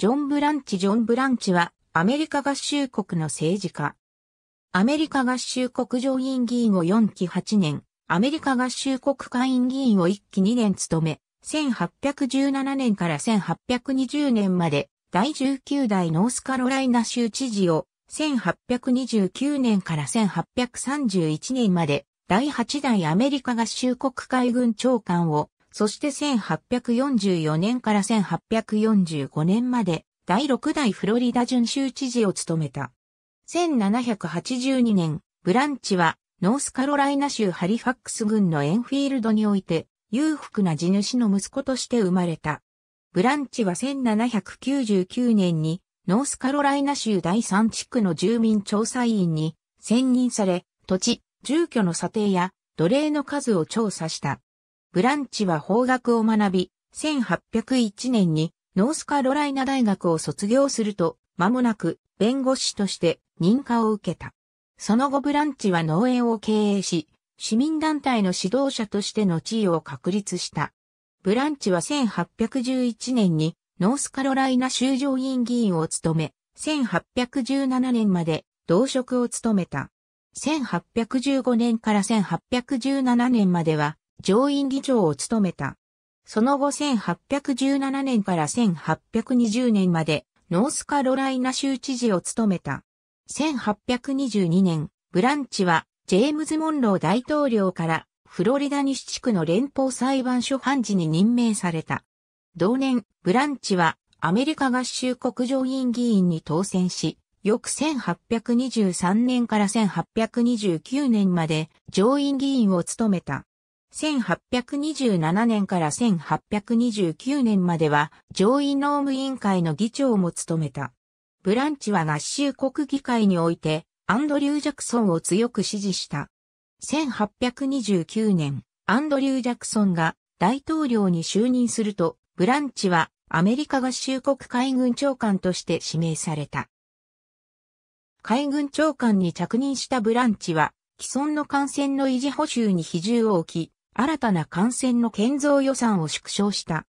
ジョン・ブランチ・ジョン・ブランチは、アメリカ合衆国の政治家。アメリカ合衆国上院議員を4期8年、アメリカ合衆国下院議員を1期2年務め、1817年から1820年まで、第19代ノースカロライナ州知事を、1829年から1831年まで、第8代アメリカ合衆国海軍長官をそして1844年から1845年まで第6代フロリダ準州知事を務めた。1782年、ブランチはノースカロライナ州ハリファックス郡のエンフィールドにおいて裕福な地主の息子として生まれた。ブランチは1799年にノースカロライナ州第3地区の住民調査員に選任され、土地、住居の査定や奴隷の数を調査した。ブランチは法学を学び、1801年にノースカロライナ大学を卒業すると、間もなく弁護士として認可を受けた。その後ブランチは農園を経営し、市民団体の指導者としての地位を確立した。ブランチは1811年にノースカロライナ州上院議員を務め、1817年まで同職を務めた。1815年から1817年までは上院議長を務めた。その後1817年から1820年までノースカロライナ州知事を務めた。1822年、ブランチはジェームズ・モンロー大統領からフロリダ西地区の連邦裁判所判事に任命された。同年、ブランチはアメリカ合衆国上院議員に当選し、翌1823年から1829年まで上院議員を務めた。1827年から1829年までは上位農務委員会の議長も務めた。ブランチは合衆国議会においてアンドリュー・ジャクソンを強く支持した。1829年、アンドリュー・ジャクソンが大統領に就任すると、ブランチはアメリカ合衆国海軍長官として指名された。海軍長官に着任したブランチは、既存の艦船の維持補修に比重を置き、新たな艦船の建造予算を縮小した。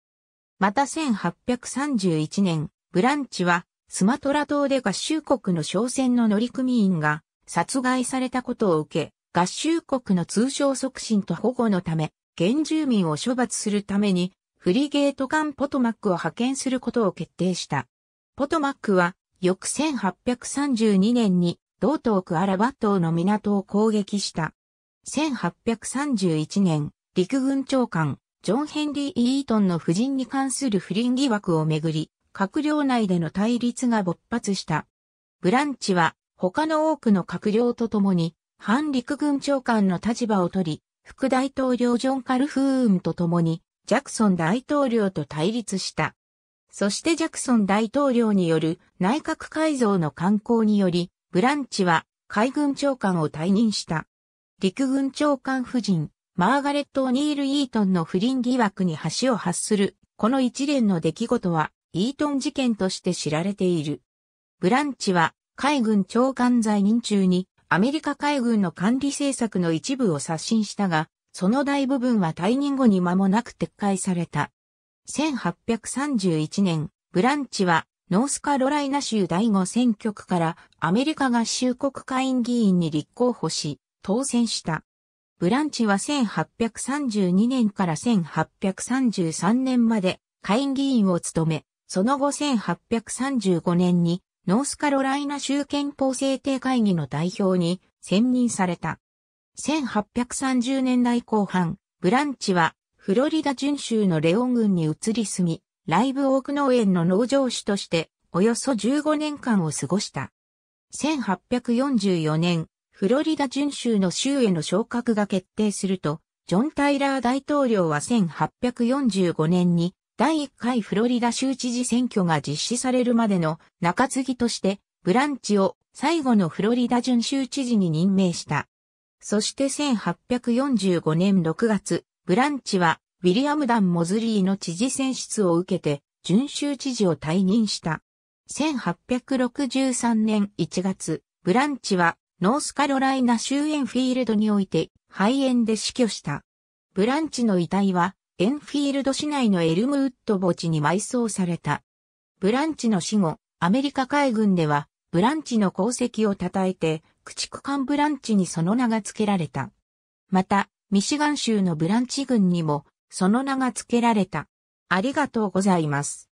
また1831年、ブランチはスマトラ島で合衆国の商船の乗組員が殺害されたことを受け、合衆国の通商促進と保護のため、原住民を処罰するために、フリゲート艦ポトマックを派遣することを決定した。ポトマックは、翌1832年に、同東区アラバ島の港を攻撃した。1831年、陸軍長官、ジョン・ヘンリー・イートンの夫人に関する不倫疑惑をめぐり、閣僚内での対立が勃発した。ブランチは、他の多くの閣僚と共に、反陸軍長官の立場を取り、副大統領ジョン・カルフーンと共に、ジャクソン大統領と対立した。そしてジャクソン大統領による内閣改造の慣行により、ブランチは海軍長官を退任した。陸軍長官夫人、マーガレット・オニール・イートンの不倫疑惑に橋を発する、この一連の出来事は、イートン事件として知られている。ブランチは、海軍長官在任中に、アメリカ海軍の管理政策の一部を刷新したが、その大部分は退任後に間もなく撤回された。1831年、ブランチは、ノースカロライナ州第5選挙区からアメリカ合衆国会員議員に立候補し、当選した。ブランチは1832年から1833年まで下院議員を務め、その後1835年にノースカロライナ州憲法制定会議の代表に選任された。1830年代後半、ブランチはフロリダ準州のレオン郡に移り住み、ライブオーク農園の農場主としておよそ15年間を過ごした。1844年、フロリダ準州の州への昇格が決定すると、ジョン・タイラー大統領は1845年に第1回フロリダ州知事選挙が実施されるまでの中継ぎとしてブランチを最後のフロリダ準州知事に任命した。そして1845年6月、ブランチはウィリアム・ダン・モズリーの知事選出を受けて準州知事を退任した。1863年1月、ブランチはノースカロライナ州エンフィールドにおいて肺炎で死去した。ブランチの遺体はエンフィールド市内のエルムウッド墓地に埋葬された。ブランチの死後、アメリカ海軍ではブランチの功績を称えて駆逐艦ブランチにその名が付けられた。また、ミシガン州のブランチ軍にもその名が付けられた。ありがとうございます。